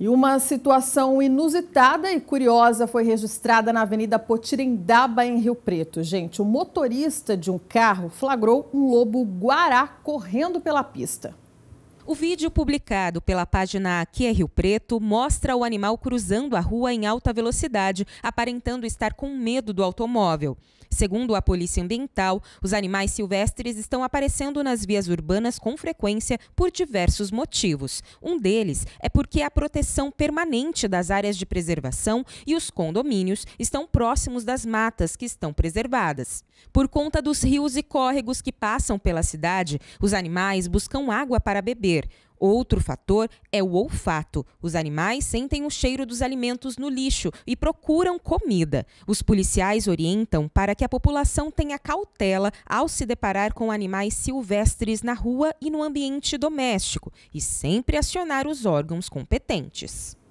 E uma situação inusitada e curiosa foi registrada na Avenida Potirendaba, em Rio Preto. Gente, o motorista de um carro flagrou um lobo guará correndo pela pista. O vídeo publicado pela página Aqui é Rio Preto mostra o animal cruzando a rua em alta velocidade, aparentando estar com medo do automóvel. Segundo a Polícia Ambiental, os animais silvestres estão aparecendo nas vias urbanas com frequência por diversos motivos. Um deles é porque a proteção permanente das áreas de preservação e os condomínios estão próximos das matas que estão preservadas. Por conta dos rios e córregos que passam pela cidade, os animais buscam água para beber comer. Outro fator é o olfato. Os animais sentem o cheiro dos alimentos no lixo e procuram comida. Os policiais orientam para que a população tenha cautela ao se deparar com animais silvestres na rua e no ambiente doméstico e sempre acionar os órgãos competentes.